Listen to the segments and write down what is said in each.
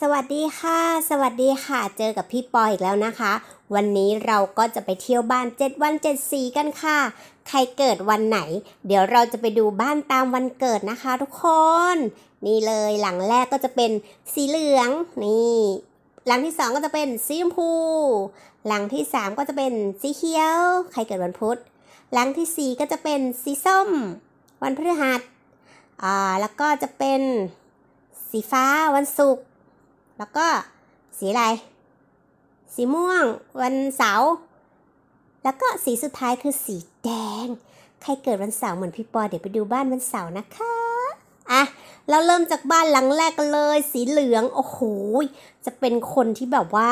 สวัสดีค่ะ สวัสดีค่ะ เจอกับพี่ปออีกแล้วนะคะ วันนี้เราก็จะไปเที่ยวบ้าน 7 วัน7สีกันค่ะ ใครเกิดวันไหน เดี๋ยวเราจะไปดูบ้านตามวันเกิดนะคะ ทุกคน นี่เลยหลังแรกก็จะเป็นสีเหลือง นี่ หลังที่สองก็จะเป็นสีชมพู หลังที่สามก็จะเป็นสีเขียว ใครเกิดวันพุธ หลังที่สี่ก็จะเป็นสีส้ม วันพฤหัส อ่า แล้วก็จะเป็นสีฟ้า วันศุกร์แล้วก็สีอะไร สีม่วง วันเสาร์ แล้วก็สีสุดท้ายคือสีแดง ใครเกิดวันเสาร์เหมือนพี่ปอเดี๋ยวไปดูบ้านวันเสาร์นะคะ อ่ะ เราเริ่มจากบ้านหลังแรกกันเลย สีเหลือง โอ้โห จะเป็นคนที่แบบว่า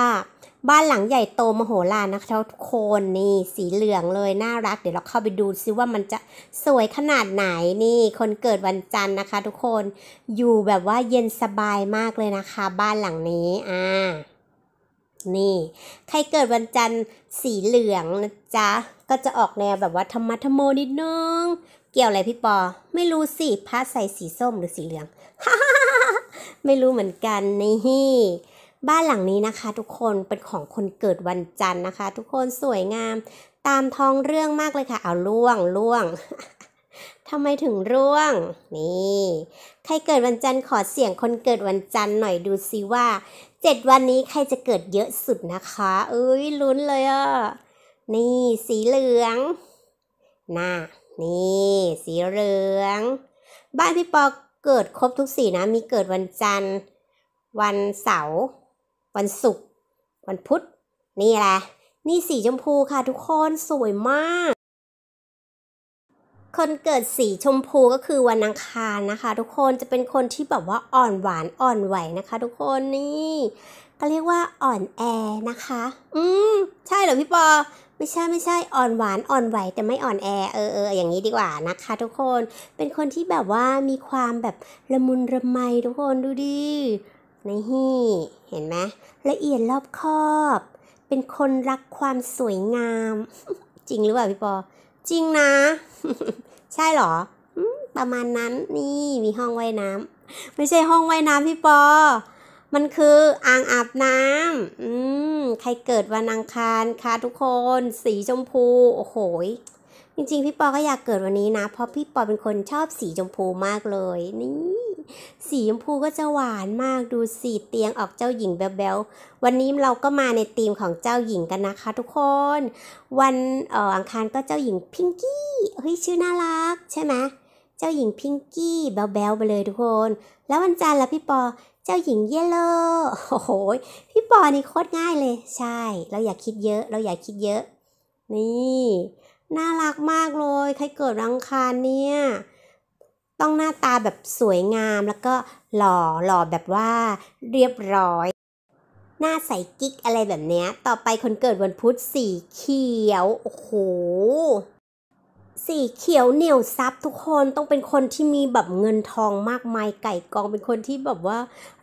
บ้านหลังใหญ่โตมโหฬารนะคะทุกคนนี่สีเหลืองเลยน่ารัก เดี๋ยวเราเข้าไปดูซิว่ามันจะสวยขนาดไหนนี่ คนเกิดวันจันทร์นะคะทุกคนอยู่แบบว่าเย็นสบายมากเลยนะคะบ้านหลังนี้อ่านี่ ใครเกิดวันจันทร์สีเหลืองนะจ๊ะ ก็จะออกแนวแบบว่าธรรมะธรโมนิดนึงเกี่ยวอะไรพี่ปอ ไม่รู้สิพระใส่สีส้มหรือสีเหลืองไม่รู้เหมือนกันนี่บ้านหลังนี้นะคะทุกคนเป็นของคนเกิดวันจันทร์นะคะ ทุกคนสวยงาม ตามท้องเรื่องมากเลยค่ะ เอาล่วงล่วงทำไมถึงร่วง นี่ ใครเกิดวันจันทร์ขอเสียงคนเกิดวันจันทร์หน่อยดูซิว่า เจ็ดวันนี้ใครจะเกิดเยอะสุดนะคะ เอ้ยลุ้นเลยอ่ะนี่ สีเหลืองน่านี่ สีเหลือง บ้านพี่ปอเกิดครบทุกสีนะ มีเกิดวันจันทร์ วันเสาร์วันศุกร์วันพุธนี่แหละนี่สีชมพูค่ะ ทุกคนสวยมาก คนเกิดสีชมพูก็คือวันอังคารนะคะ ทุกคนจะเป็นคนที่แบบว่าอ่อนหวานอ่อนไหวนะคะ ทุกคนนี่ก็เรียกว่าอ่อนแอนะคะ อืมใช่เหรอพี่ปอ ไม่ใช่ไม่ใช่อ่อนหวานอ่อนไหวแต่ไม่อ่อนแอเออเอออย่างนี้ดีกว่านะคะทุกคนเป็นคนที่แบบว่ามีความแบบ ละมุนละไมทุกคนดูดิในฮี่เห็นไหมละเอียดรอบคอบ เป็นคนรักความสวยงาม จริงหรือเปล่าพี่ปอ จริงนะ ใช่หรอประมาณนั้นนี่มีห้องว่ายน้ำไม่ใช่ห้องว่ายน้ำพี่ปอ มันคืออ่างอาบน้ำอืมใครเกิดวันอังคารคะทุกคน สีชมพู โอ้โหจริงๆพี่ปอก็อยากเกิดวันนี้นะเพราะพี่ปอเป็นคนชอบสีชมพูมากเลยนี่สีชมพูก็จะหวานมากดูสีเตียงออกเจ้าหญิงแบ๊วบวันนี้เราก็มาในธีมของเจ้าหญิงกันนะคะ ทุกคน วันอออังคารก็เจ้าหญิงพิงกี้เฮ้ยชื่อน่ารักใช่ไหมเจ้าหญิงพิงกี้แบบ๊วๆไปเลยทุกคนแล้ววันจันทร์ละพี่ปอเจ้าหญิงเยลโล่โอ้โหพี่ปอนี่โคตรง่ายเลย ใช่ เราอย่าคิดเยอะ เราอย่าคิดเยอะ นี่น่ารักมากเลย ใครเกิดรังคารเนี่ยต้องหน้าตาแบบสวยงามแล้วก็หล่อหล่อแบบว่าเรียบร้อย หน้าใสกิ๊กอะไรแบบเนี้ย ต่อไปคนเกิดวันพุธสีเขียวโอ้โหสีเขียวเหนียวซับทุกคนต้องเป็นคนที่มีแบบเงินทองมากมายไก่กองเป็นคนที่แบบว่า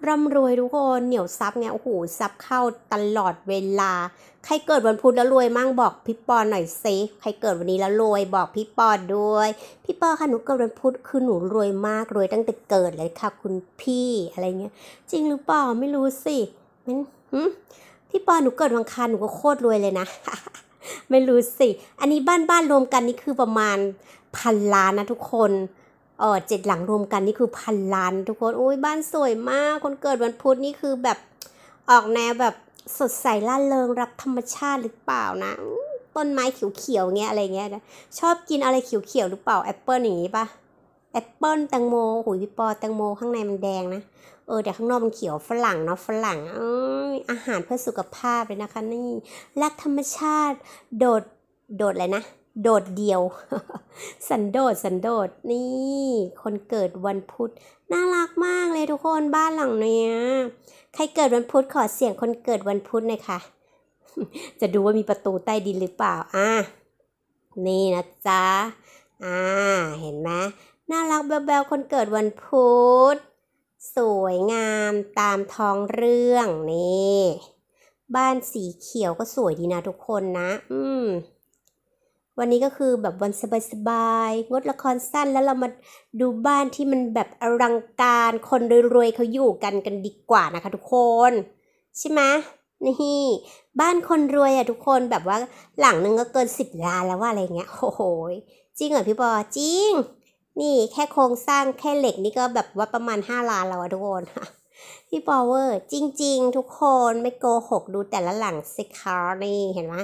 ร่ำรวยทุกคนเหนียวซับเนี่ยโอ้โหซับเข้าตลอดเวลา ใครเกิดวันพุธแล้วรวยมั่งบอกพี่ปอหน่อยเซฟใครเกิดวันนี้แล้วรวยบอกพี่ปอด้วย พี่ปอค่ะหนูเกิดวันพุธคือหนูรวยมากรวยตั้งแต่เกิดเลยค่ะคุณพี่อะไรเงี้ยจริงหรือเปล่าไม่รู้สิมันพี่ปอหนูเกิดวันคันหนูก็โคตรรวยเลยนะไม่รู้สิ อันนี้บ้านบ้านรวมกันนี่คือประมาณพันล้านนะทุกคนเออเจ็ดหลังรวมกันนี่คือพันล้านทุกคนโอ้ยบ้านสวยมากคนเกิดวันพุธนี่คือแบบออกแนวแบบสดใสล่าเริงรับธรรมชาติหรือเปล่านะต้นไม้เขียวๆเงี้ยอะไรเงี้ยนะชอบกินอะไรเขียวๆหรือเปล่าแอปเปิลอย่างงี้ปะแอปเปิลแตงโม หุยพี่ปอแตงโมข้างในมันแดงนะ เออ แต่ข้างนอกมันเขียว ฝรั่งเนาะฝรั่งออาหารเพื่อสุขภาพเลยนะคะนี่ รักธรรมชาติ โดดโดดเลยนะ โดดเดียว สันโดษสันโดษนี่ คนเกิดวันพุธน่ารักมากเลยทุกคนบ้านหลังเนี้ย ใครเกิดวันพุธขอเสียงคนเกิดวันพุธหน่อยค่ะ จะดูว่ามีประตูใต้ดินหรือเปล่า อ่ะนี่นะจ๊ะ อ่า เห็นไหมน่ารัก แบลๆคนเกิดวันพุธ สวยงามตามท้องเรื่องนี่ บ้านสีเขียวก็สวยดีนะ ทุกคนนะ อืมวันนี้ก็คือแบบวันสบายๆ งดละครสั้นแล้วเรามาดูบ้านที่มันแบบอลังการ คนรวยๆเขาอยู่กันกันดีกว่านะคะ ทุกคน ใช่ไหมนี่บ้านคนรวยอะทุกคนแบบว่าหลังนึงก็เกินสิบล้านแล้วว่าอะไรเงี้ย โอ้โห จริงเหรอพี่บอ จริงนี่แค่โครงสร้างแค่เหล็กนี่ก็แบบว่าประมาณ 5ล้านแล้วอะทุกคน พี่ปอเวอร์จริงๆ ทุกคนไม่โกหกดูแต่ละหลังสิคานี่เห็นไหม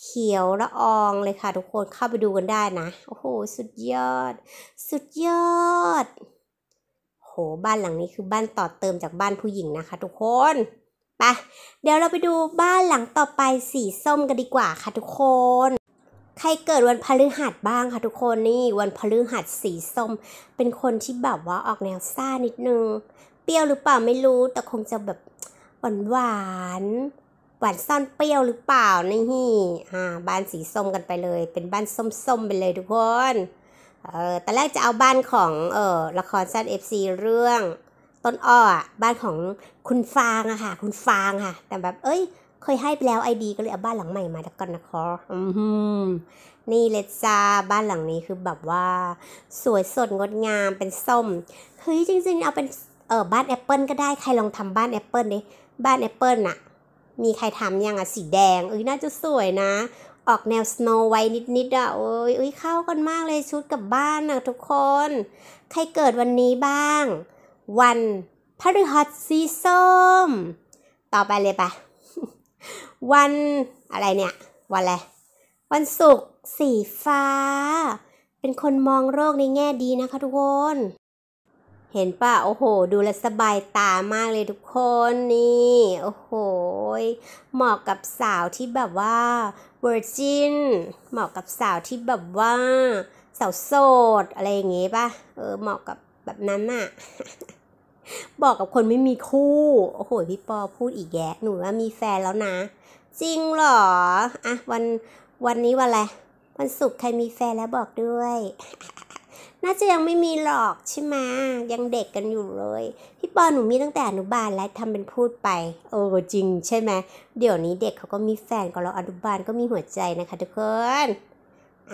เขียวละอองเลยค่ะทุกคนเข้าไปดูกันได้นะ โอ้โห สุดยอด สุดยอด โห บ้านหลังนี้คือบ้านต่อเติมจากบ้านผู้หญิงนะคะทุกคน ไป เดี๋ยวเราไปดูบ้านหลังต่อไปสีส้มกันดีกว่าค่ะทุกคนใครเกิดวันพฤหัสบ้างคะทุกคนนี่วันพฤหัสสีส้ม เป็นคนที่แบบว่าออกแนวซ่านิดนึง เปรี้ยวหรือเปล่าไม่รู้ แต่คงจะแบบหวานหวานหวานซ่อนเปรี้ยวหรือเปล่านี่อ่าบ้านสีส้มกันไปเลย เป็นบ้านส้มๆไปเลยทุกคนเออตอนแรกจะเอาบ้านของเออละครซั้นเอฟซีเรื่องต้นอ้อบ้านของคุณฟางอะค่ะ คุณฟางค่ะแต่แบบเอ้ยเคยให้ไปแล้วไอดีก็เลยเอาบ้านหลังใหม่มาแล้วกันนะคะอืมนี่เลยจ้าบ้านหลังนี้คือแบบว่าสวยสดงดงามเป็นส้มเฮ้ยจริงๆเอาเป็น เออบ้านแอปเปิลก็ได้ใครลองทำบ้านแอปเปิลดิบ้านแอปเปิลอะมีใครทำยังอ่ะสีแดงเอ้ยน่าจะสวยนะ ออกแนวสโนว์ไวท์นิดๆอ่ะโอ้ยเข้ากันมากเลยชุดกับบ้านนะทุกคน ใครเกิดวันนี้บ้าง วันพฤหัสสีส้มต่อไปเลยปะวัน อะไรเนี่ยวันอะไรวันศุกร์สีฟ้า เป็นคนมองโลกในแง่ดีนะคะทุกคน เห็นป่ะโอ้โห ดูแลสบายตามากเลยทุกคนนี่โอ้โห เหมาะกับสาวที่แบบว่าเวอร์จินเหมาะกับสาวที่แบบว่าสาวโสดอะไรอย่างงี้ป่ะเออเหมาะกับแบบนั้นอะบอกกับคนไม่มีคู่ โอ้โห พี่ปอพูดอีกแยะ หนูว่ามีแฟนแล้วนะ จริงเหรออ่ะวันวันนี้วันอะไรวันศุกร์ใครมีแฟนแล้วบอกด้วย น่าจะยังไม่มีหรอกใช่ไหมยังเด็กกันอยู่เลยพี่ปอหนูมีตั้งแต่อนุบาลแล้วทำเป็นพูดไป โอ้จริง ใช่ไหมเดี๋ยวนี้เด็กเขาก็มีแฟนก็นแล้วอนุบาลก็มีหัวใจนะคะทุกคน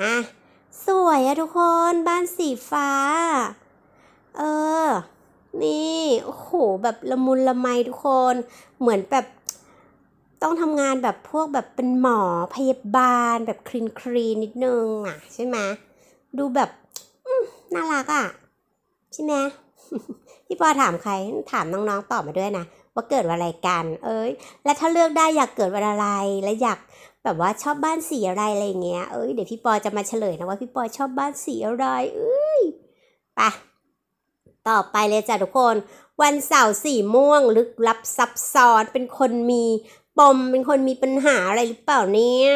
อ่ะสวยอะทุกคนบ้านสีฟ้าเออนี่โอ้โหแบบละมุนละไมทุกคน เหมือนแบบ ต้องทำงานแบบพวกแบบเป็นหมอพยาบาลแบบคลีนคลีนนิดนึงอ่ะใช่ไหมดูแบบน่ารักอ่ะ ใช่ไหมพี่ปอถามใครถามน้องๆตอบมาด้วยนะว่าเกิดวันอะไรกัน เอ้ยและถ้าเลือกได้อยากเกิดวันอะไร และอยากแบบว่าชอบบ้านสีอะไรอะไรเงี้ยเอ้ยเดี๋ยวพี่ปอจะมาเฉลยนะว่าพี่ปอชอบบ้านสีอะไรเอ้ยไปต่อไปเลยจ้ะทุกคน วันเสาร์สีม่วงลึกลับซับซ้อนเป็นคนมีปมเป็นคนมีปัญหาอะไรหรือเปล่าเนี่ย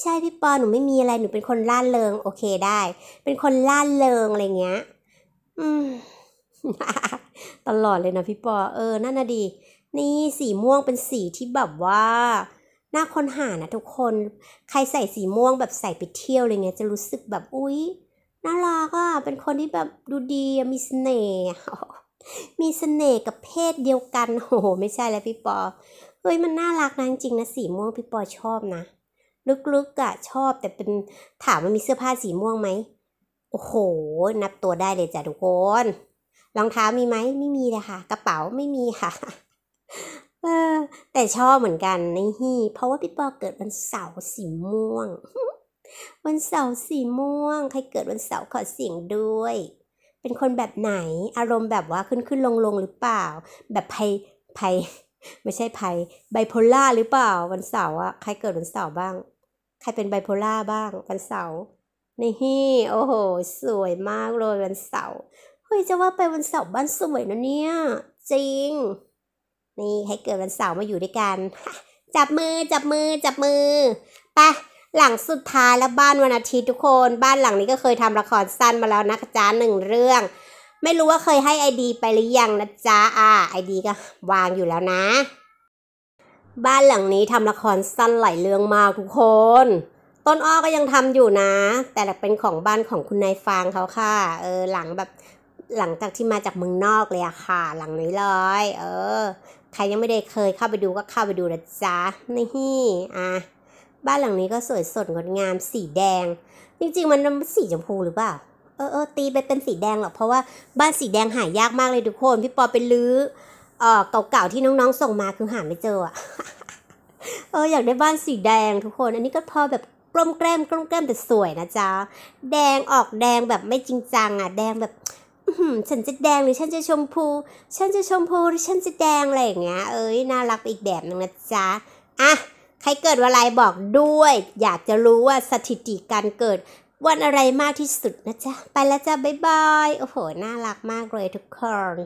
ใช่พี่ปอหนูไม่มีอะไรหนูเป็นคนล่าเริง โอเคได้ เป็นคนล่าเริงอะไรเงี้ย อืมตลอดเลยนะพี่ปอเออนั่นน่ะดี นี่สีม่วงเป็นสีที่แบบว่าน่าค้นหานะทุกคนใครใส่สีม่วงแบบใส่ไปเที่ยวอะไรเงี้ย จะรู้สึกแบบอุ๊ยน่ารักอ่ะเป็นคนที่แบบดูดีมีเสน่ห์มีเสน่ห์กับเพศเดียวกัน โอ้โห ไม่ใช่แล้วพี่ปอ เฮ้ย มันน่ารักนะจริงนะสีม่วง พี่ปอชอบนะลึกๆอะชอบ แต่เป็นถามว่ามีเสื้อผ้าสีม่วงไหมโอ้โห นับตัวได้เลยจ้ะทุกคนรองเท้ามีไหมไม่มีเลยค่ะ กระเป๋าไม่มีค่ะเออแต่ชอบเหมือนกันนี่ เพราะว่าพี่ปอเกิดวันเสาร์สีม่วงวันเสาร์สีม่วงใครเกิดวันเสาร์ขอเสียงด้วย เป็นคนแบบไหนอารมณ์แบบว่าขึ้นขึ้นลงลงหรือเปล่า แบบไพไพไม่ใช่ไพไบโพล่าหรือเปล่าวันเสาร์อะใครเกิดวันเสาร์บ้าง ใครเป็นไบโพล่าบ้าง วันเสาร์นฮี่โอ้โหสวยมากเลยวันเสาร์เฮ้ยจะว่าไปวันเสาร์บ้านสวยนะเนี่ยจริง นี่ใครเกิดวันเสาร์มาอยู่ด้วยกัน จับมือจับมือจับมือไปหลังสุดท้ายและบ้านวันอาทิตย์ทุกคนบ้านหลังนี้ก็เคยทำละครสั้นมาแล้วนะจ๊ะหนึ่งเรื่อง ไม่รู้ว่าเคยให้ไอดีไปหรือยังนะจ๊ะอ่าไอดีก็วางอยู่แล้วนะ บ้านหลังนี้ทำละครสั้นหลายเรื่องมากทุกคน ต้นอ้อก็ยังทำอยู่นะ แต่เป็นของบ้านของคุณนายฟางเขาค่ะเออหลังแบบหลังจากที่มาจากเมืองนอกเลยอะค่ะ หลังนี้เลยเออ ใครยังไม่ได้เคยเข้าไปดูก็เข้าไปดูนะจ๊ะนี่อ่ะบ้านหลังนี้ก็สวยสดงดงาม สีแดง จริงๆมันสีชมพูหรือเปล่าเออเออตีไปเป็นสีแดงหรอกเพราะว่าบ้านสีแดงหายากมากเลยทุกคนพี่ปอเป็นลื้อเออเก่าๆที่น้องๆ ส่งมาคือหาไม่เจออะเออ อยากได้บ้านสีแดงทุกคน อันนี้ก็พอแบบกลมแกล้มกลมแกล้มแต่สวยนะจ๊ะแดงออกแดงแบบไม่จริงจังอ่ะแดงแบบฉันจะแดงหรือฉันจะชมพูฉันจะชมพูหรือฉันจะแดงอะไรอย่างเงี้ย เอ้ยน่ารักอีกแบบนึงนะจ๊ะอ่ะใครเกิดวันอะไรบอกด้วย อยากจะรู้ว่าสถิติการเกิดวันอะไรมากที่สุดนะจ๊ะ ไปแล้วจ้ะ บ๊ายบาย โอ้โห น่ารักมากเลยทุกคน